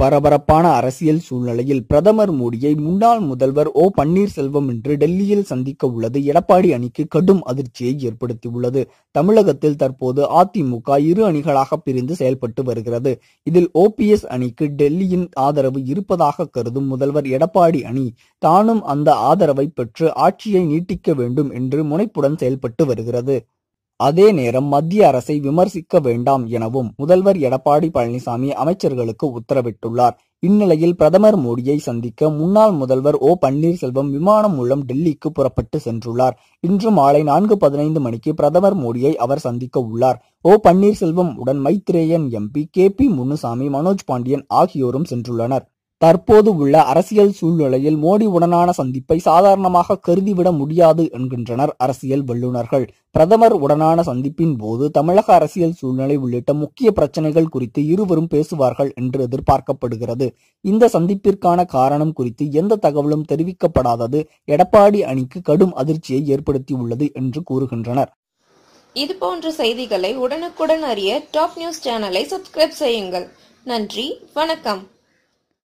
பரபரப்பான அரசியல் சூழ்நிலையில் பிரதமர் மோடியை முன்னாள் முதல்வர் ஓ பன்னீர்செல்வம் இன்று டெல்லியில் சந்திக்க உள்ளது எடப்பாடி அணிக்கு கடும் அதிர்ச்சியை ஏற்படுத்தியுள்ளது தமிழகத்தில் தற்போது அதிமுக இரு அணிகளாக பிரிந்து செயல்பட்டு வருகிறது இதில் ஓபிஎஸ் அணிக்கு டெல்லியின் ஆதரவு இருப்பதாக கருதும் முதல்வர் எடப்பாடி அணி தானும் அந்த ஆதரவை பெற்று ஆட்சியை நீட்டிக்க வேண்டும் என்று முனைப்புடன் செயல்பட்டு வருகிறது அதே நேரம் மத்திய அரசை விமர்சிக்க வேண்டாம் எனவும் முதல்வர் எடப்பாடி பழனிசாமி அமைச்சர்களுக்கு உத்தரவிட்டுள்ளார் இந்நிலையில் பிரதமர் மோடியை சந்திக்க முன்னாள் முதல்வர் ஓ பன்னீர்செல்வம் விமானம் மூலம் டெல்லிக்கு புறப்பட்டு சென்றுள்ளார் இன்று மாலை நான்கு பதினைந்து மணிக்கு பிரதமர் மோடியை அவர் சந்திக்க உள்ளார் ஓ பன்னீர்செல்வம் உடன் Maitreyan MP K P Munusamy Manoj Pandian ஆகியோரும் சென்றுள்ளனர் தற்போது உள்ள அரசியல் சூழ்நிலையில் மோடி உடனான சந்திப்பை சாதாரணமாக கருதிவிட முடியாது என்கின்றனர் அரசியல் வல்லுநர்கள் பிரதமர் உடனான சந்திப்பின் போது தமிழக அரசியல் சூழ்நிலை உள்ளிட்ட முக்கிய பிரச்சனைகள் குறித்து இருவரும் பேசுவார்கள் என்று எதிர்பார்க்கப்படுகிறது இந்த சந்திப்பிற்கான காரணம் குறித்து எந்த தகவலும் தெரிவிக்கப்படாதது எடப்பாடி அணிக்கு கடும் அதிர்ச்சியை ஏற்படுத்தியுள்ளது என்று கூறுகின்றனர் இது போன்ற செய்திகளை உடனுக்குடன் அறிய டாப் நியூஸ் சேனலை சப்ஸ்கிரைப் செய்யுங்கள் நன்றி வணக்கம்